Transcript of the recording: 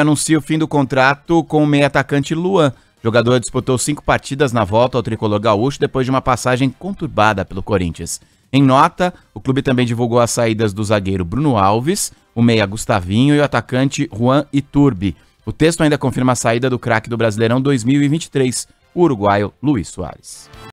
anuncia o fim do contrato com o meia-atacante Luan. O jogador disputou cinco partidas na volta ao tricolor gaúcho depois de uma passagem conturbada pelo Corinthians. Em nota, o clube também divulgou as saídas do zagueiro Bruno Alves, o meia Gustavinho e o atacante Juan Iturbe. O texto ainda confirma a saída do craque do Brasileirão 2023, o uruguaio Luiz Soares.